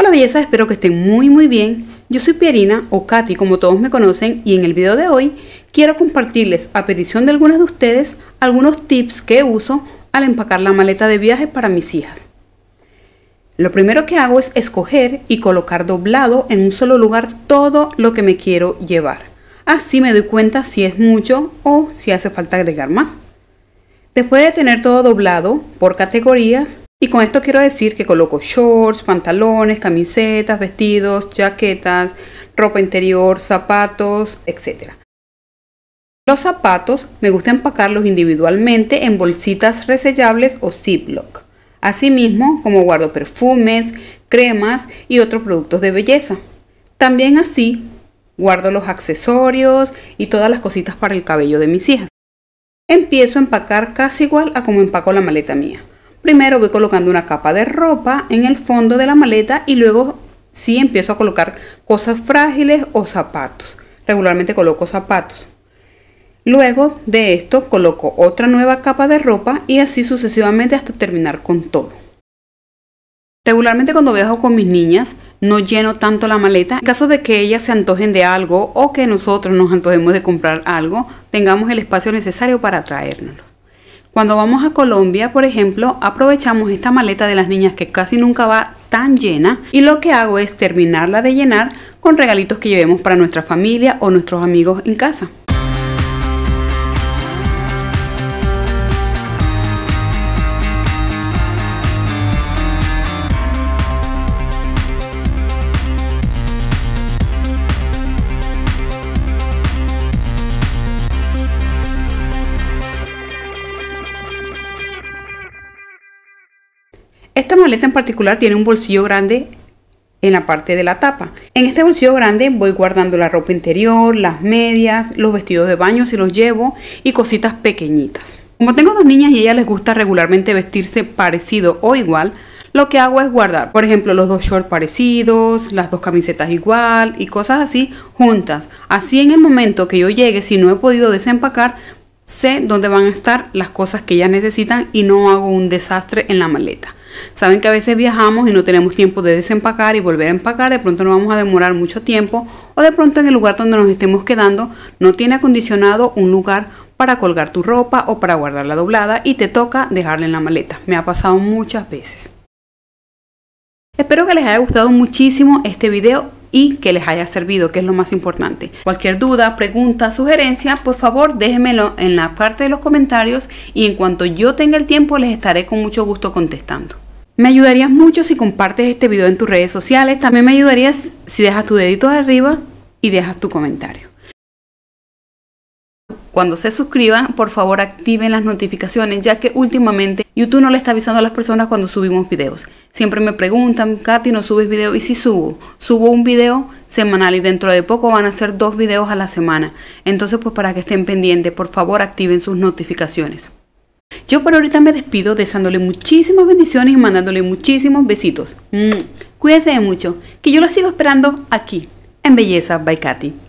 Hola belleza, espero que estén muy muy bien. Yo soy Pierina o Katy como todos me conocen y en el video de hoy quiero compartirles a petición de algunas de ustedes algunos tips que uso al empacar la maleta de viaje para mis hijas. Lo primero que hago es escoger y colocar doblado en un solo lugar todo lo que me quiero llevar. Así me doy cuenta si es mucho o si hace falta agregar más. Después de tener todo doblado por categorías, y con esto quiero decir que coloco shorts, pantalones, camisetas, vestidos, chaquetas, ropa interior, zapatos, etc. Los zapatos me gusta empacarlos individualmente en bolsitas resellables o Ziploc. Asimismo, como guardo perfumes, cremas y otros productos de belleza. También así guardo los accesorios y todas las cositas para el cabello de mis hijas. Empiezo a empacar casi igual a como empaco la maleta mía. Primero voy colocando una capa de ropa en el fondo de la maleta y luego sí empiezo a colocar cosas frágiles o zapatos. Regularmente coloco zapatos. Luego de esto coloco otra nueva capa de ropa y así sucesivamente hasta terminar con todo. Regularmente cuando viajo con mis niñas no lleno tanto la maleta. En caso de que ellas se antojen de algo o que nosotros nos antojemos de comprar algo, tengamos el espacio necesario para traérnoslo. Cuando vamos a Colombia, por ejemplo, aprovechamos esta maleta de las niñas que casi nunca va tan llena y lo que hago es terminarla de llenar con regalitos que llevemos para nuestra familia o nuestros amigos en casa. Esta maleta en particular tiene un bolsillo grande en la parte de la tapa. En este bolsillo grande voy guardando la ropa interior, las medias, los vestidos de baño si los llevo y cositas pequeñitas. Como tengo dos niñas y a ellas les gusta regularmente vestirse parecido o igual, lo que hago es guardar, por ejemplo, los dos shorts parecidos, las dos camisetas igual y cosas así juntas. Así en el momento que yo llegue, si no he podido desempacar, sé dónde van a estar las cosas que ellas necesitan y no hago un desastre en la maleta. Saben que a veces viajamos y no tenemos tiempo de desempacar y volver a empacar, de pronto no vamos a demorar mucho tiempo o de pronto en el lugar donde nos estemos quedando no tiene acondicionado un lugar para colgar tu ropa o para guardarla doblada y te toca dejarla en la maleta. Me ha pasado muchas veces. Espero que les haya gustado muchísimo este video y que les haya servido, que es lo más importante. Cualquier duda, pregunta, sugerencia, por favor déjenmelo en la parte de los comentarios y en cuanto yo tenga el tiempo les estaré con mucho gusto contestando. Me ayudarías mucho si compartes este video en tus redes sociales. También me ayudarías si dejas tu dedito arriba y dejas tu comentario. Cuando se suscriban, por favor activen las notificaciones, ya que últimamente YouTube no le está avisando a las personas cuando subimos videos. Siempre me preguntan, Katy, ¿no subes video? Y si subo, subo un video semanal y dentro de poco van a ser dos videos a la semana. Entonces, pues para que estén pendientes, por favor activen sus notificaciones. Yo por ahorita me despido deseándole muchísimas bendiciones y mandándole muchísimos besitos. Mm. Cuídense mucho, que yo los sigo esperando aquí, en Belleza by Katy.